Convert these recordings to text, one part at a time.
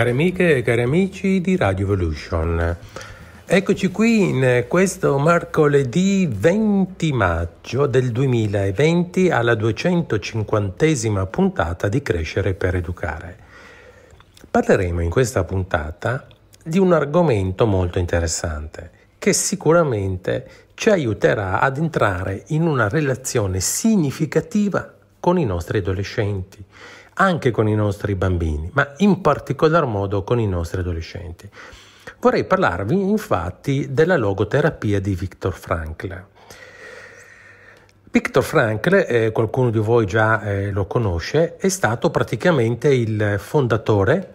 Cari amiche e cari amici di Radio Evolution, eccoci qui in questo mercoledì 20 maggio del 2020 alla 250 puntata di Crescere per Educare. Parleremo in questa puntata di un argomento molto interessante che sicuramente ci aiuterà ad entrare in una relazione significativa con i nostri adolescenti, anche con i nostri bambini, ma in particolar modo con i nostri adolescenti. Vorrei parlarvi infatti della logoterapia di Viktor Frankl. Viktor Frankl, eh, qualcuno di voi già eh, lo conosce, è stato praticamente il fondatore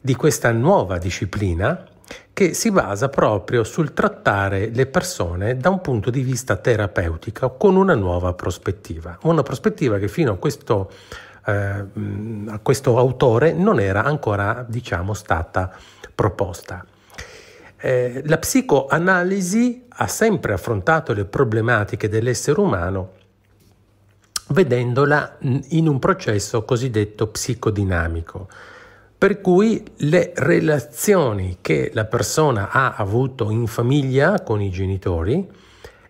di questa nuova disciplina che si basa proprio sul trattare le persone da un punto di vista terapeutico con una nuova prospettiva, una prospettiva che fino a questo, eh, a questo autore non era ancora diciamo, stata proposta. Eh, la psicoanalisi ha sempre affrontato le problematiche dell'essere umano vedendola in un processo cosiddetto psicodinamico, per cui le relazioni che la persona ha avuto in famiglia con i genitori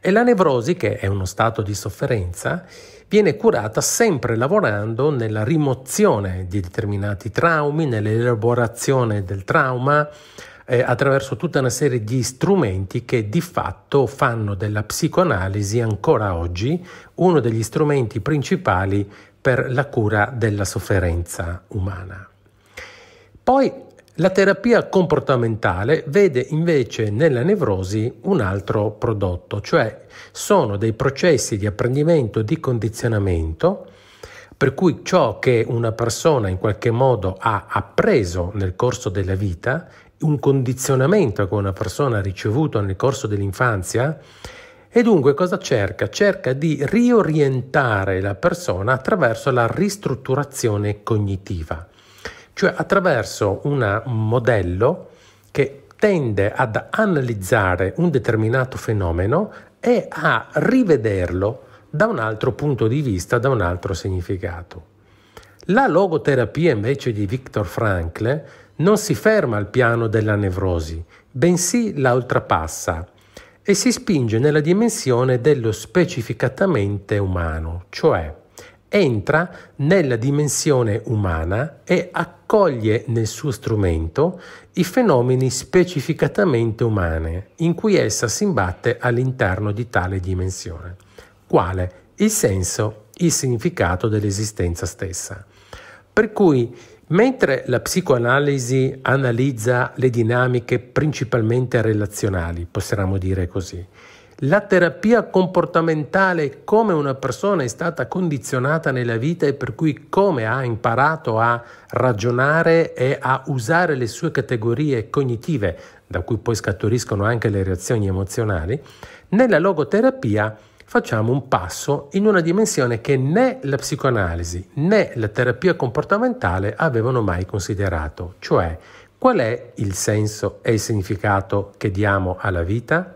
e la nevrosi, che è uno stato di sofferenza, viene curata sempre lavorando nella rimozione di determinati traumi, nell'elaborazione del trauma, eh, attraverso tutta una serie di strumenti che di fatto fanno della psicoanalisi ancora oggi uno degli strumenti principali per la cura della sofferenza umana. Poi la terapia comportamentale vede invece nella nevrosi un altro prodotto, cioè sono dei processi di apprendimento, di condizionamento, per cui ciò che una persona in qualche modo ha appreso nel corso della vita, un condizionamento che una persona ha ricevuto nel corso dell'infanzia, e dunque cosa cerca? Cerca di riorientare la persona attraverso la ristrutturazione cognitiva cioè attraverso un modello che tende ad analizzare un determinato fenomeno e a rivederlo da un altro punto di vista, da un altro significato. La logoterapia invece di Viktor Frankl non si ferma al piano della nevrosi, bensì la oltrepassa e si spinge nella dimensione dello specificatamente umano, cioè entra nella dimensione umana e accoglie nel suo strumento i fenomeni specificatamente umani in cui essa si imbatte all'interno di tale dimensione, quale il senso, il significato dell'esistenza stessa. Per cui Mentre la psicoanalisi analizza le dinamiche principalmente relazionali, possiamo dire così, la terapia comportamentale come una persona è stata condizionata nella vita e per cui come ha imparato a ragionare e a usare le sue categorie cognitive, da cui poi scaturiscono anche le reazioni emozionali, nella logoterapia facciamo un passo in una dimensione che né la psicoanalisi né la terapia comportamentale avevano mai considerato, cioè qual è il senso e il significato che diamo alla vita?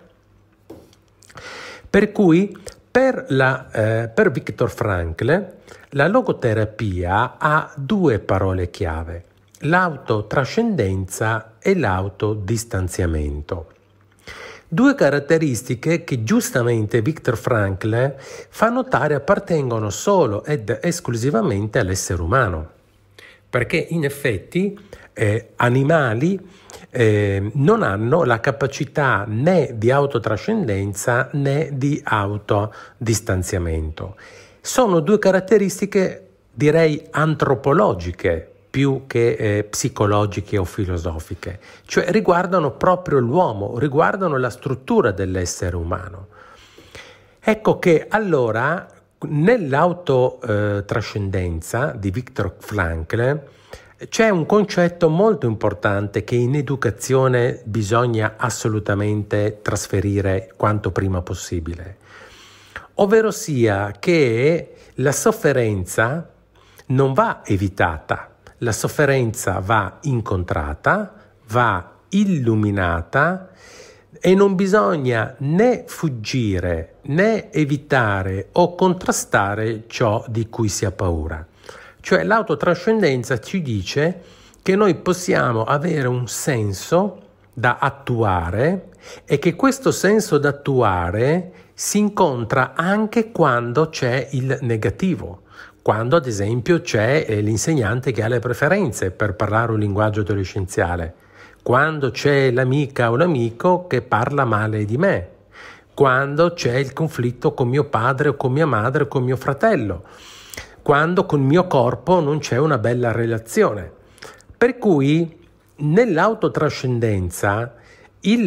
Per cui per, la, eh, per Viktor Frankl la logoterapia ha due parole chiave, l'autotrascendenza e l'autodistanziamento. Due caratteristiche che giustamente Viktor Frankl fa notare appartengono solo ed esclusivamente all'essere umano, perché in effetti eh, animali eh, non hanno la capacità né di autotrascendenza né di autodistanziamento. Sono due caratteristiche direi antropologiche più che eh, psicologiche o filosofiche, cioè riguardano proprio l'uomo, riguardano la struttura dell'essere umano. Ecco che allora nell'autotrascendenza eh, di Viktor Frankl c'è un concetto molto importante che in educazione bisogna assolutamente trasferire quanto prima possibile, ovvero sia che la sofferenza non va evitata, la sofferenza va incontrata, va illuminata e non bisogna né fuggire né evitare o contrastare ciò di cui si ha paura. Cioè l'autotrascendenza ci dice che noi possiamo avere un senso da attuare e che questo senso da attuare si incontra anche quando c'è il negativo, quando ad esempio c'è eh, l'insegnante che ha le preferenze per parlare un linguaggio adolescenziale, quando c'è l'amica o l'amico che parla male di me, quando c'è il conflitto con mio padre o con mia madre o con mio fratello quando col mio corpo non c'è una bella relazione. Per cui nell'autotrascendenza il,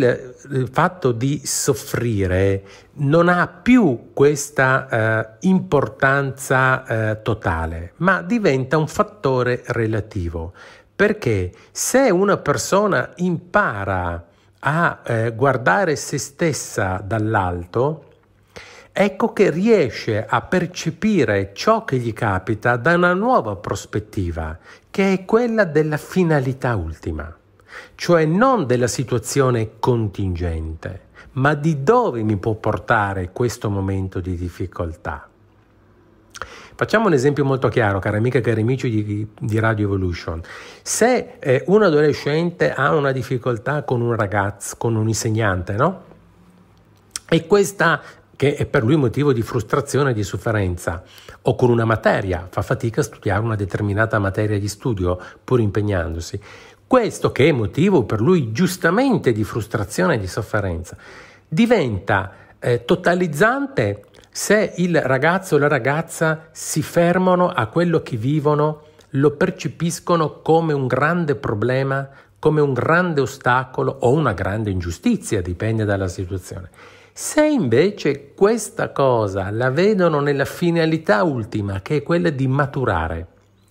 il eh, fatto di soffrire non ha più questa eh, importanza eh, totale, ma diventa un fattore relativo. Perché se una persona impara a eh, guardare se stessa dall'alto, ecco che riesce a percepire ciò che gli capita da una nuova prospettiva, che è quella della finalità ultima, cioè non della situazione contingente, ma di dove mi può portare questo momento di difficoltà. Facciamo un esempio molto chiaro, cari amiche e cari amici di, di Radio Evolution. Se eh, un adolescente ha una difficoltà con un ragazzo, con un insegnante, no? E questa che è per lui motivo di frustrazione e di sofferenza, o con una materia, fa fatica a studiare una determinata materia di studio pur impegnandosi. Questo che è motivo per lui giustamente di frustrazione e di sofferenza, diventa eh, totalizzante se il ragazzo o la ragazza si fermano a quello che vivono, lo percepiscono come un grande problema, come un grande ostacolo o una grande ingiustizia, dipende dalla situazione se invece questa cosa la vedono nella finalità ultima, che è quella di maturare,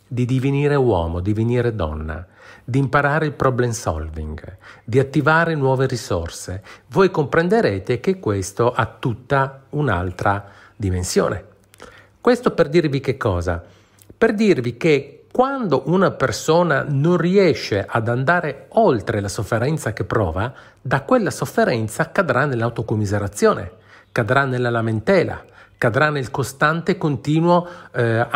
di divenire uomo, divenire donna, di imparare il problem solving, di attivare nuove risorse, voi comprenderete che questo ha tutta un'altra dimensione. Questo per dirvi che cosa? Per dirvi che quando una persona non riesce ad andare oltre la sofferenza che prova, da quella sofferenza cadrà nell'autocommiserazione, cadrà nella lamentela, cadrà nel costante e continuo eh,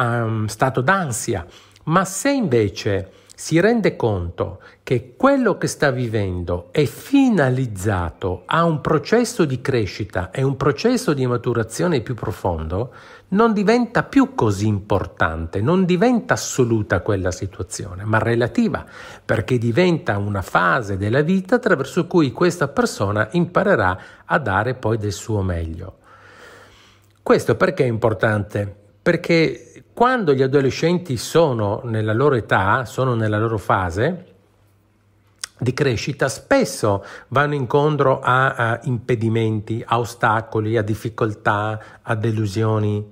stato d'ansia. Ma se invece si rende conto che quello che sta vivendo è finalizzato a un processo di crescita e un processo di maturazione più profondo, non diventa più così importante, non diventa assoluta quella situazione, ma relativa, perché diventa una fase della vita attraverso cui questa persona imparerà a dare poi del suo meglio. Questo perché è importante? Perché quando gli adolescenti sono nella loro età, sono nella loro fase di crescita, spesso vanno incontro a, a impedimenti, a ostacoli, a difficoltà, a delusioni.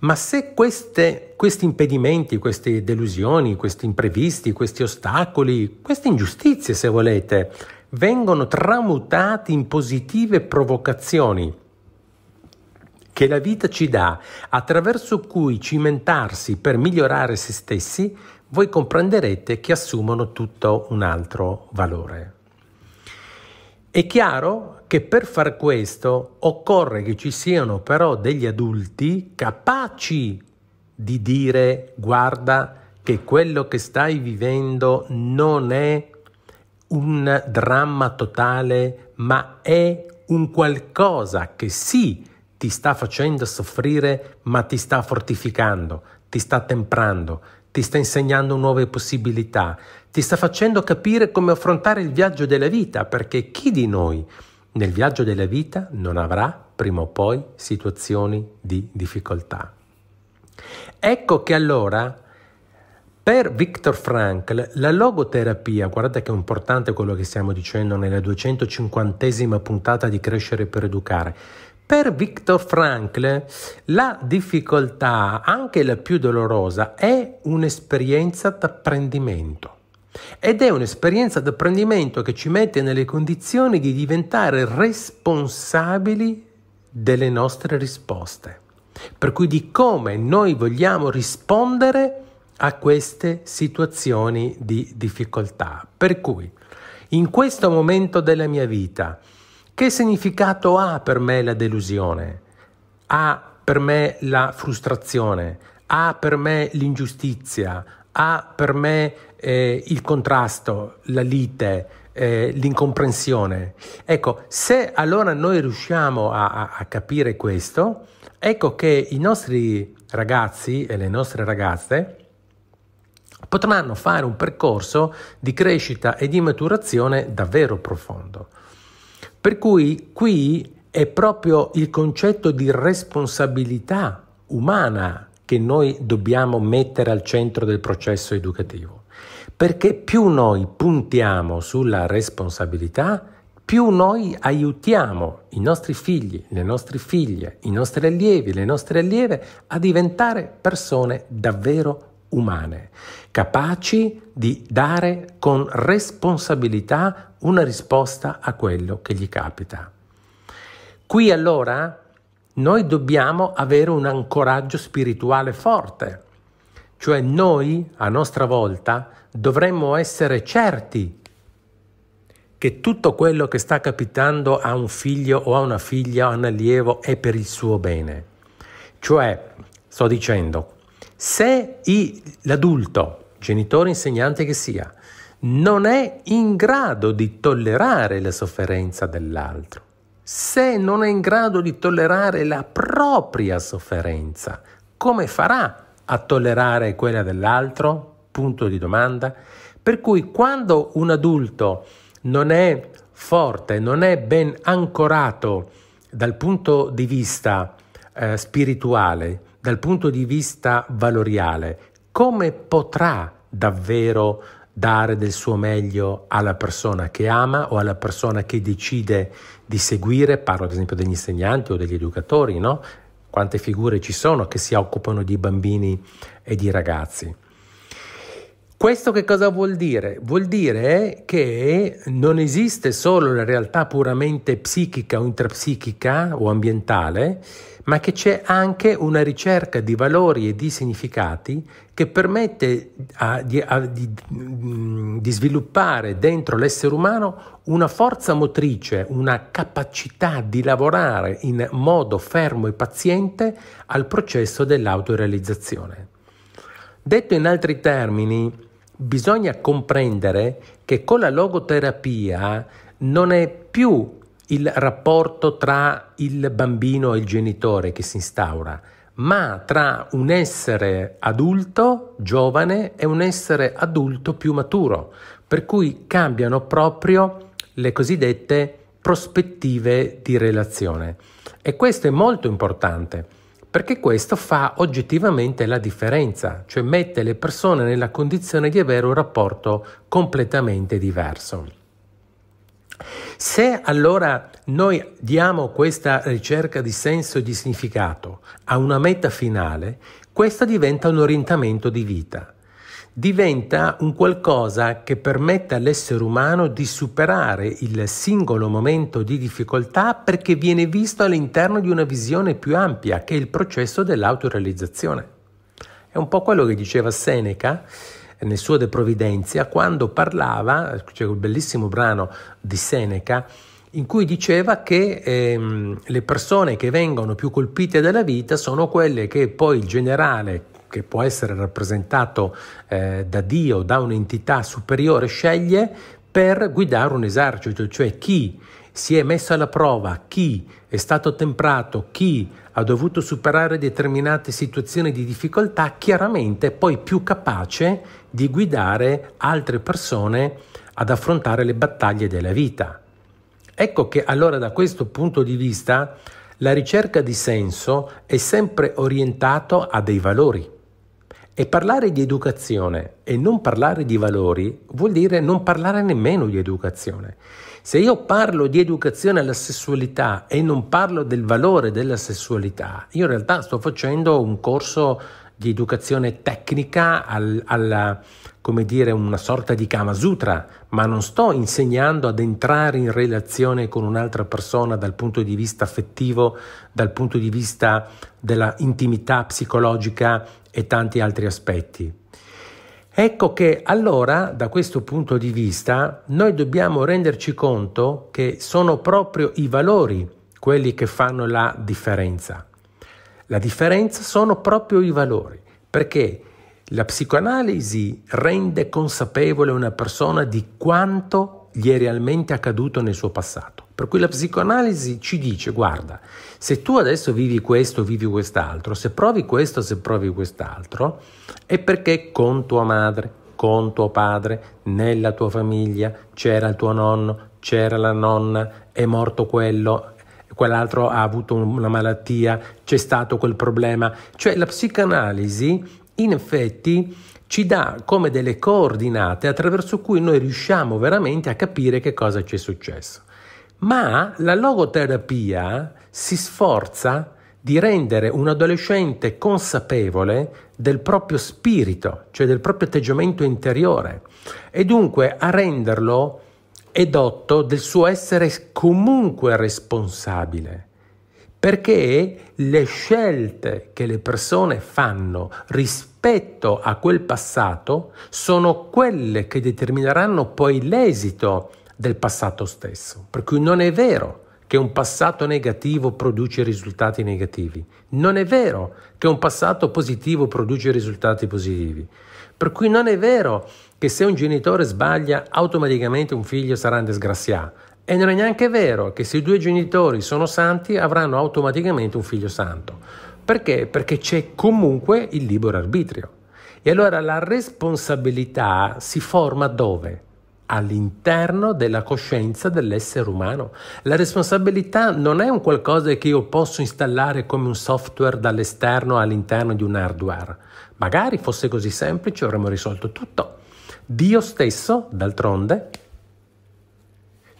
Ma se queste, questi impedimenti, queste delusioni, questi imprevisti, questi ostacoli, queste ingiustizie, se volete, vengono tramutati in positive provocazioni, che la vita ci dà, attraverso cui cimentarsi per migliorare se stessi, voi comprenderete che assumono tutto un altro valore. È chiaro che per far questo occorre che ci siano però degli adulti capaci di dire guarda che quello che stai vivendo non è un dramma totale, ma è un qualcosa che sì ti sta facendo soffrire, ma ti sta fortificando, ti sta temprando, ti sta insegnando nuove possibilità, ti sta facendo capire come affrontare il viaggio della vita, perché chi di noi nel viaggio della vita non avrà prima o poi situazioni di difficoltà. Ecco che allora per Viktor Frankl la logoterapia, guardate che è importante quello che stiamo dicendo nella 250 puntata di Crescere per Educare, per Viktor Frankl la difficoltà, anche la più dolorosa, è un'esperienza d'apprendimento. Ed è un'esperienza d'apprendimento che ci mette nelle condizioni di diventare responsabili delle nostre risposte, per cui di come noi vogliamo rispondere a queste situazioni di difficoltà. Per cui in questo momento della mia vita che significato ha per me la delusione? Ha per me la frustrazione, ha per me l'ingiustizia, ha per me eh, il contrasto, la lite, eh, l'incomprensione. Ecco, se allora noi riusciamo a, a, a capire questo, ecco che i nostri ragazzi e le nostre ragazze potranno fare un percorso di crescita e di maturazione davvero profondo. Per cui qui è proprio il concetto di responsabilità umana che noi dobbiamo mettere al centro del processo educativo, perché più noi puntiamo sulla responsabilità, più noi aiutiamo i nostri figli, le nostre figlie, i nostri allievi, le nostre allieve a diventare persone davvero umane capaci di dare con responsabilità una risposta a quello che gli capita. Qui allora noi dobbiamo avere un ancoraggio spirituale forte, cioè noi a nostra volta dovremmo essere certi che tutto quello che sta capitando a un figlio o a una figlia o a un allievo è per il suo bene. Cioè, sto dicendo, se l'adulto genitore insegnante che sia, non è in grado di tollerare la sofferenza dell'altro, se non è in grado di tollerare la propria sofferenza, come farà a tollerare quella dell'altro? Punto di domanda. Per cui quando un adulto non è forte, non è ben ancorato dal punto di vista eh, spirituale, dal punto di vista valoriale, come potrà davvero dare del suo meglio alla persona che ama o alla persona che decide di seguire, parlo ad esempio degli insegnanti o degli educatori, no? Quante figure ci sono che si occupano di bambini e di ragazzi. Questo che cosa vuol dire? Vuol dire che non esiste solo la realtà puramente psichica o intrapsichica o ambientale, ma che c'è anche una ricerca di valori e di significati che permette a, di, a, di, mm, di sviluppare dentro l'essere umano una forza motrice, una capacità di lavorare in modo fermo e paziente al processo dell'autorealizzazione. Detto in altri termini, bisogna comprendere che con la logoterapia non è più il rapporto tra il bambino e il genitore che si instaura, ma tra un essere adulto giovane e un essere adulto più maturo, per cui cambiano proprio le cosiddette prospettive di relazione. E questo è molto importante perché questo fa oggettivamente la differenza, cioè mette le persone nella condizione di avere un rapporto completamente diverso. Se allora noi diamo questa ricerca di senso e di significato a una meta finale, questa diventa un orientamento di vita diventa un qualcosa che permette all'essere umano di superare il singolo momento di difficoltà perché viene visto all'interno di una visione più ampia che è il processo dell'autorealizzazione. È un po' quello che diceva Seneca nel suo De Providentia quando parlava, c'è cioè un bellissimo brano di Seneca, in cui diceva che ehm, le persone che vengono più colpite dalla vita sono quelle che poi il generale che può essere rappresentato eh, da Dio, da un'entità superiore, sceglie per guidare un esercito, cioè chi si è messo alla prova, chi è stato temprato, chi ha dovuto superare determinate situazioni di difficoltà, chiaramente è poi più capace di guidare altre persone ad affrontare le battaglie della vita. Ecco che allora da questo punto di vista la ricerca di senso è sempre orientata a dei valori. E parlare di educazione e non parlare di valori vuol dire non parlare nemmeno di educazione. Se io parlo di educazione alla sessualità e non parlo del valore della sessualità, io in realtà sto facendo un corso di educazione tecnica al, alla come dire, una sorta di Kama Sutra, ma non sto insegnando ad entrare in relazione con un'altra persona dal punto di vista affettivo, dal punto di vista della intimità psicologica e tanti altri aspetti. Ecco che allora, da questo punto di vista, noi dobbiamo renderci conto che sono proprio i valori quelli che fanno la differenza. La differenza sono proprio i valori, perché la psicoanalisi rende consapevole una persona di quanto gli è realmente accaduto nel suo passato. Per cui la psicoanalisi ci dice, guarda, se tu adesso vivi questo, vivi quest'altro, se provi questo, se provi quest'altro, è perché con tua madre, con tuo padre, nella tua famiglia c'era il tuo nonno, c'era la nonna, è morto quello, quell'altro ha avuto una malattia, c'è stato quel problema. Cioè la psicoanalisi in effetti ci dà come delle coordinate attraverso cui noi riusciamo veramente a capire che cosa ci è successo. Ma la logoterapia si sforza di rendere un adolescente consapevole del proprio spirito, cioè del proprio atteggiamento interiore, e dunque a renderlo edotto del suo essere comunque responsabile, perché le scelte che le persone fanno rispetto a quel passato sono quelle che determineranno poi l'esito del passato stesso. Per cui non è vero che un passato negativo produce risultati negativi. Non è vero che un passato positivo produce risultati positivi. Per cui non è vero che se un genitore sbaglia automaticamente un figlio sarà un disgraziato. E non è neanche vero che se i due genitori sono santi avranno automaticamente un figlio santo. Perché? Perché c'è comunque il libero arbitrio. E allora la responsabilità si forma dove? all'interno della coscienza dell'essere umano. La responsabilità non è un qualcosa che io posso installare come un software dall'esterno all'interno di un hardware. Magari fosse così semplice avremmo risolto tutto. Dio stesso, d'altronde,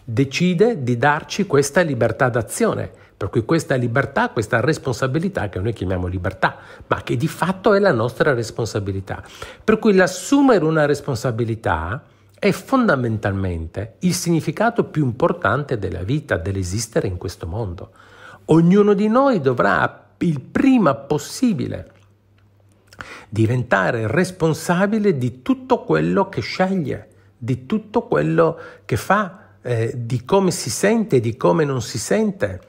decide di darci questa libertà d'azione, per cui questa libertà, questa responsabilità che noi chiamiamo libertà, ma che di fatto è la nostra responsabilità. Per cui l'assumere una responsabilità è fondamentalmente il significato più importante della vita, dell'esistere in questo mondo. Ognuno di noi dovrà il prima possibile diventare responsabile di tutto quello che sceglie, di tutto quello che fa, eh, di come si sente e di come non si sente.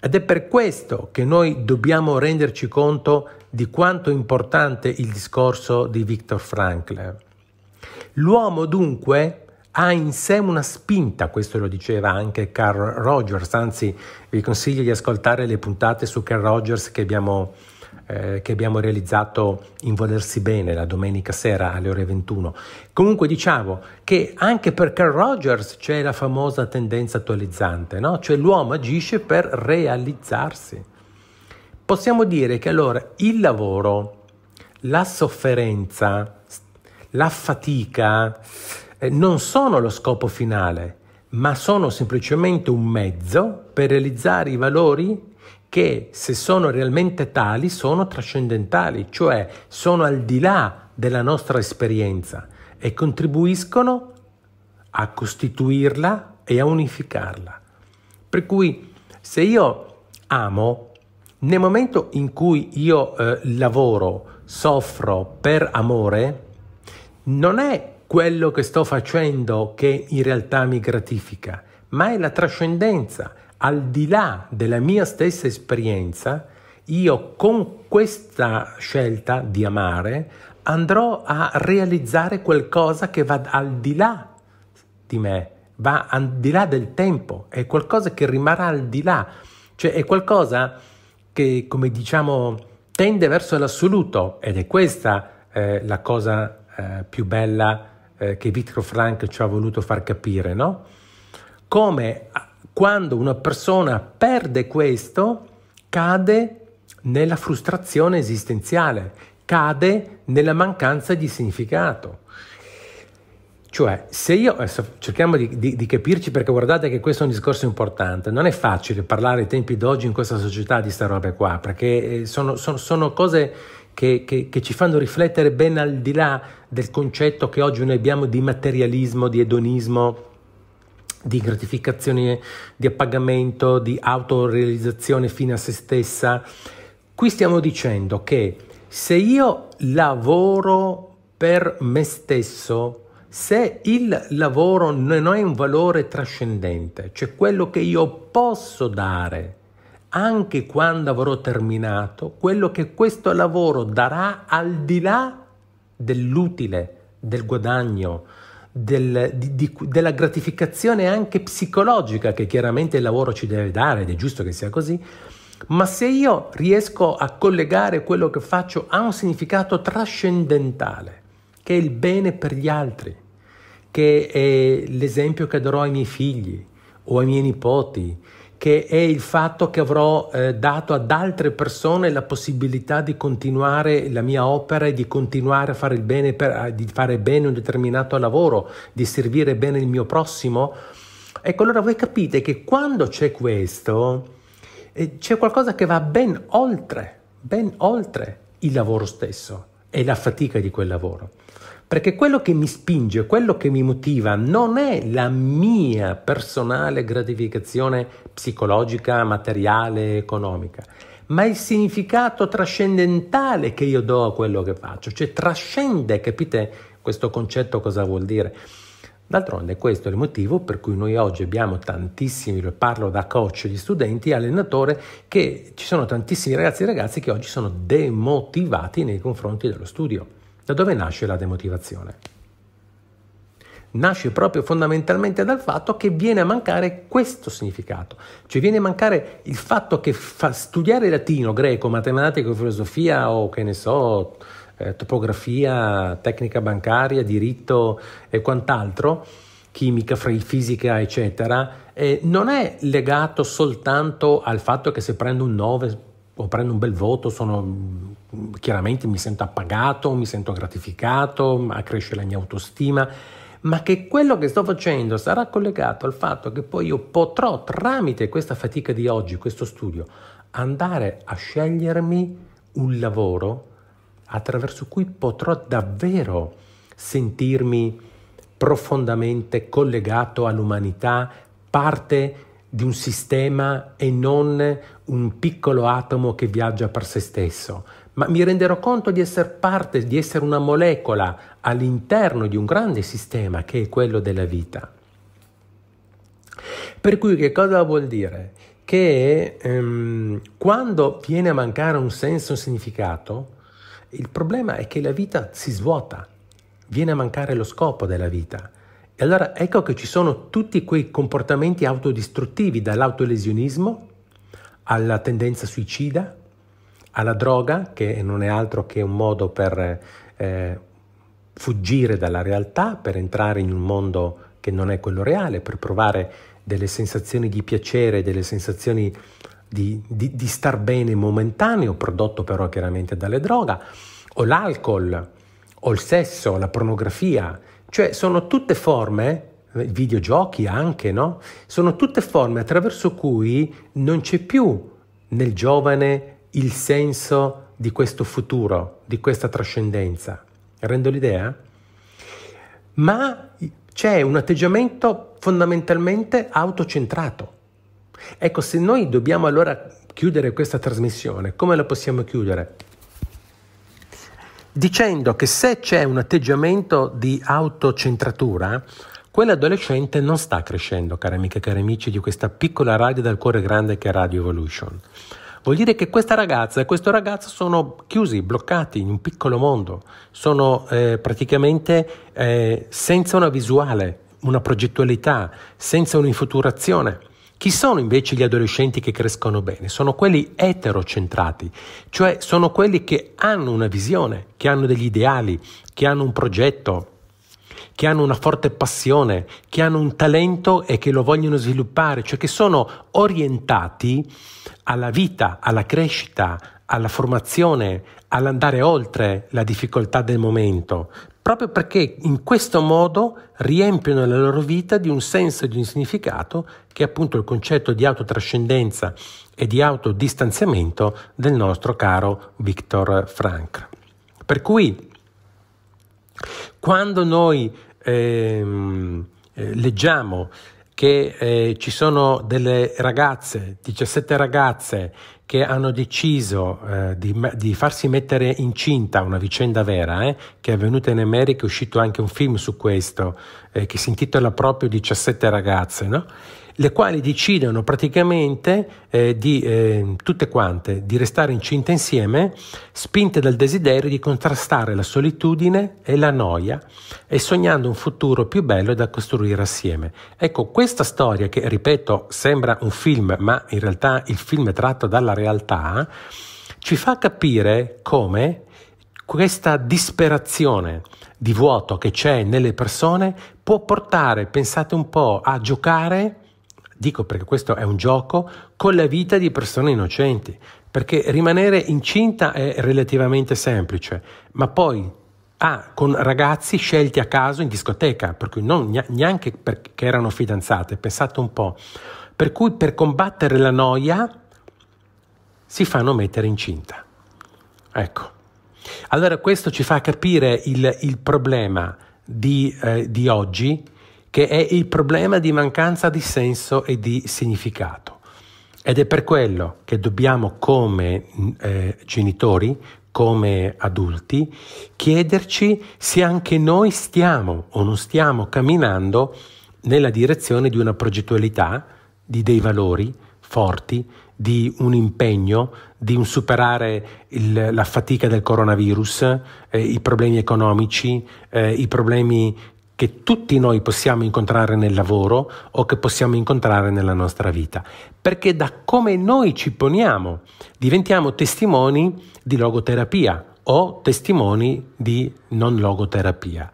Ed è per questo che noi dobbiamo renderci conto di quanto è importante il discorso di Viktor Frankl. L'uomo dunque ha in sé una spinta, questo lo diceva anche Carl Rogers, anzi vi consiglio di ascoltare le puntate su Carl Rogers che abbiamo eh, che abbiamo realizzato in Volersi Bene la domenica sera alle ore 21. Comunque diciamo che anche per Carl Rogers c'è la famosa tendenza attualizzante, no? cioè l'uomo agisce per realizzarsi. Possiamo dire che allora il lavoro, la sofferenza, la fatica eh, non sono lo scopo finale, ma sono semplicemente un mezzo per realizzare i valori che se sono realmente tali sono trascendentali, cioè sono al di là della nostra esperienza e contribuiscono a costituirla e a unificarla. Per cui se io amo, nel momento in cui io eh, lavoro, soffro per amore, non è quello che sto facendo che in realtà mi gratifica, ma è la trascendenza al di là della mia stessa esperienza, io con questa scelta di amare andrò a realizzare qualcosa che va al di là di me, va al di là del tempo, è qualcosa che rimarrà al di là, cioè è qualcosa che, come diciamo, tende verso l'assoluto ed è questa eh, la cosa eh, più bella eh, che Vittorio Frank ci ha voluto far capire, no? Come quando una persona perde questo, cade nella frustrazione esistenziale, cade nella mancanza di significato. Cioè, se io, adesso cerchiamo di, di, di, capirci perché guardate che questo è un discorso importante, non è facile parlare ai tempi d'oggi in questa società di sta roba qua, perché eh, sono, sono, sono cose che, che, che, ci fanno riflettere ben al di là del concetto che oggi noi abbiamo di materialismo, di edonismo, di gratificazione, di appagamento, di autorealizzazione fine a se stessa. Qui stiamo dicendo che se io lavoro per me stesso, se il lavoro non è un valore trascendente, cioè quello che io posso dare anche quando avrò terminato, quello che questo lavoro darà al di là dell'utile, del guadagno, del, di, di, della gratificazione anche psicologica che chiaramente il lavoro ci deve dare ed è giusto che sia così, ma se io riesco a collegare quello che faccio a un significato trascendentale, che è il bene per gli altri, che è l'esempio che darò ai miei figli o ai miei nipoti, che è il fatto che avrò eh, dato ad altre persone la possibilità di continuare la mia opera e di continuare a fare, il bene per, di fare bene un determinato lavoro, di servire bene il mio prossimo. Ecco, allora voi capite che quando c'è questo, eh, c'è qualcosa che va ben oltre, ben oltre il lavoro stesso e la fatica di quel lavoro perché quello che mi spinge, quello che mi motiva non è la mia personale gratificazione psicologica, materiale, economica, ma il significato trascendentale che io do a quello che faccio, cioè trascende, capite questo concetto cosa vuol dire? D'altronde questo è il motivo per cui noi oggi abbiamo tantissimi, lo parlo da coach di studenti, allenatore, che ci sono tantissimi ragazzi e ragazze che oggi sono demotivati nei confronti dello studio da dove nasce la demotivazione? Nasce proprio fondamentalmente dal fatto che viene a mancare questo significato, cioè viene a mancare il fatto che fa studiare latino, greco, matematica, filosofia o che ne so, eh, topografia, tecnica bancaria, diritto e quant'altro, chimica, fisica, eccetera, eh, non è legato soltanto al fatto che se prendo un 9 o prendo un bel voto sono chiaramente mi sento appagato, mi sento gratificato, accresce la mia autostima, ma che quello che sto facendo sarà collegato al fatto che poi io potrò, tramite questa fatica di oggi, questo studio, andare a scegliermi un lavoro attraverso cui potrò davvero sentirmi profondamente collegato all'umanità, parte di un sistema e non un piccolo atomo che viaggia per se stesso, ma mi renderò conto di essere parte, di essere una molecola all'interno di un grande sistema che è quello della vita. Per cui che cosa vuol dire? Che ehm, quando viene a mancare un senso, un significato, il problema è che la vita si svuota, viene a mancare lo scopo della vita. E allora ecco che ci sono tutti quei comportamenti autodistruttivi, dall'autolesionismo alla tendenza suicida, alla droga, che non è altro che un modo per eh, fuggire dalla realtà, per entrare in un mondo che non è quello reale, per provare delle sensazioni di piacere, delle sensazioni di, di, di star bene momentaneo, prodotto però chiaramente dalle droga, o l'alcol, o il sesso, la pornografia, cioè sono tutte forme eh, videogiochi anche, no? Sono tutte forme attraverso cui non c'è più nel giovane il senso di questo futuro, di questa trascendenza. Rendo l'idea? Ma c'è un atteggiamento fondamentalmente autocentrato. Ecco, se noi dobbiamo allora chiudere questa trasmissione, come la possiamo chiudere? Dicendo che se c'è un atteggiamento di autocentratura, quell'adolescente non sta crescendo, cari amiche e cari amici di questa piccola radio dal cuore grande che è Radio Evolution. Vuol dire che questa ragazza e questo ragazzo sono chiusi, bloccati in un piccolo mondo, sono eh, praticamente eh, senza una visuale, una progettualità, senza un'infuturazione. Chi sono invece gli adolescenti che crescono bene? Sono quelli eterocentrati, cioè sono quelli che hanno una visione, che hanno degli ideali, che hanno un progetto, che hanno una forte passione, che hanno un talento e che lo vogliono sviluppare, cioè che sono orientati alla vita, alla crescita, alla formazione, all'andare oltre la difficoltà del momento, proprio perché in questo modo riempiono la loro vita di un senso e di un significato che è appunto il concetto di autotrascendenza e di autodistanziamento del nostro caro Viktor Frank. Per cui quando noi ehm, eh, leggiamo che eh, ci sono delle ragazze, 17 ragazze, che hanno deciso eh, di, di, farsi mettere incinta, una vicenda vera, eh, che è avvenuta in America, è uscito anche un film su questo, eh, che si intitola proprio 17 ragazze, no? le quali decidono praticamente eh, di eh, tutte quante di restare incinte insieme, spinte dal desiderio di contrastare la solitudine e la noia e sognando un futuro più bello da costruire assieme. Ecco, questa storia che ripeto sembra un film, ma in realtà il film è tratto dalla realtà, ci fa capire come questa disperazione di vuoto che c'è nelle persone può portare, pensate un po', a giocare dico perché questo è un gioco, con la vita di persone innocenti, perché rimanere incinta è relativamente semplice, ma poi ah, con ragazzi scelti a caso in discoteca, per cui non neanche perché erano fidanzate, pensate un po'. Per cui per combattere la noia si fanno mettere incinta. Ecco. Allora questo ci fa capire il, il problema di, eh, di oggi che è il problema di mancanza di senso e di significato. Ed è per quello che dobbiamo come eh, genitori, come adulti, chiederci se anche noi stiamo o non stiamo camminando nella direzione di una progettualità, di dei valori forti, di un impegno, di un superare il, la fatica del coronavirus, eh, i problemi economici, eh, i problemi che tutti noi possiamo incontrare nel lavoro o che possiamo incontrare nella nostra vita, perché da come noi ci poniamo diventiamo testimoni di logoterapia o testimoni di non logoterapia.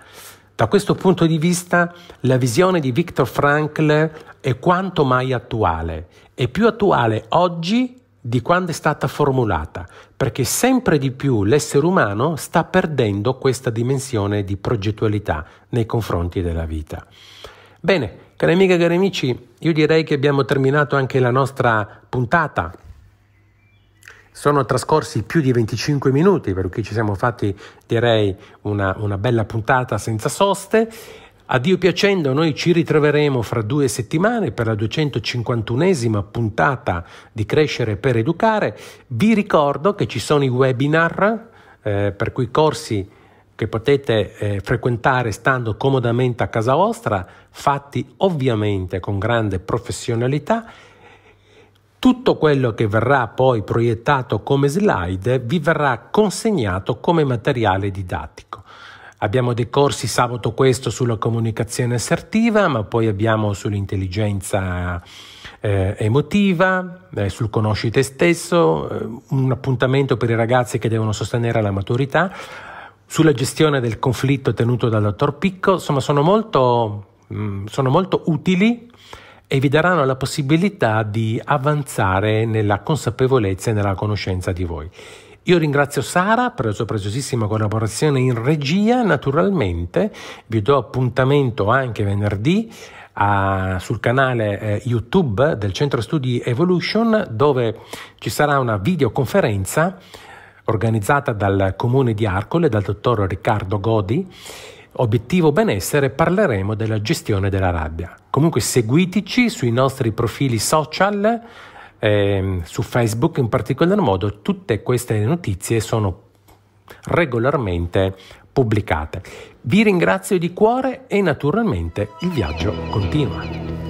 Da questo punto di vista la visione di Viktor Frankl è quanto mai attuale, è più attuale oggi di quando è stata formulata, perché sempre di più l'essere umano sta perdendo questa dimensione di progettualità nei confronti della vita. Bene, cari amiche e cari amici, io direi che abbiamo terminato anche la nostra puntata. Sono trascorsi più di 25 minuti, per cui ci siamo fatti, direi, una, una bella puntata senza soste. A Dio piacendo noi ci ritroveremo fra due settimane per la 251esima puntata di Crescere per Educare. Vi ricordo che ci sono i webinar, eh, per cui corsi che potete eh, frequentare stando comodamente a casa vostra, fatti ovviamente con grande professionalità. Tutto quello che verrà poi proiettato come slide vi verrà consegnato come materiale didattico. Abbiamo dei corsi sabato questo sulla comunicazione assertiva, ma poi abbiamo sull'intelligenza eh, emotiva, eh, sul conosci te stesso, eh, un appuntamento per i ragazzi che devono sostenere la maturità, sulla gestione del conflitto tenuto dal dottor Picco, insomma sono molto, mh, mm, sono molto utili e vi daranno la possibilità di avanzare nella consapevolezza e nella conoscenza di voi. Io ringrazio Sara per la sua preziosissima collaborazione in regia, naturalmente vi do appuntamento anche venerdì a, sul canale eh, YouTube del Centro Studi Evolution dove ci sarà una videoconferenza organizzata dal Comune di Arcole, dal dottor Riccardo Godi. Obiettivo benessere parleremo della gestione della rabbia. Comunque seguiteci sui nostri profili social eh, su Facebook in particolar modo, tutte queste notizie sono regolarmente pubblicate. Vi ringrazio di cuore e naturalmente il viaggio continua.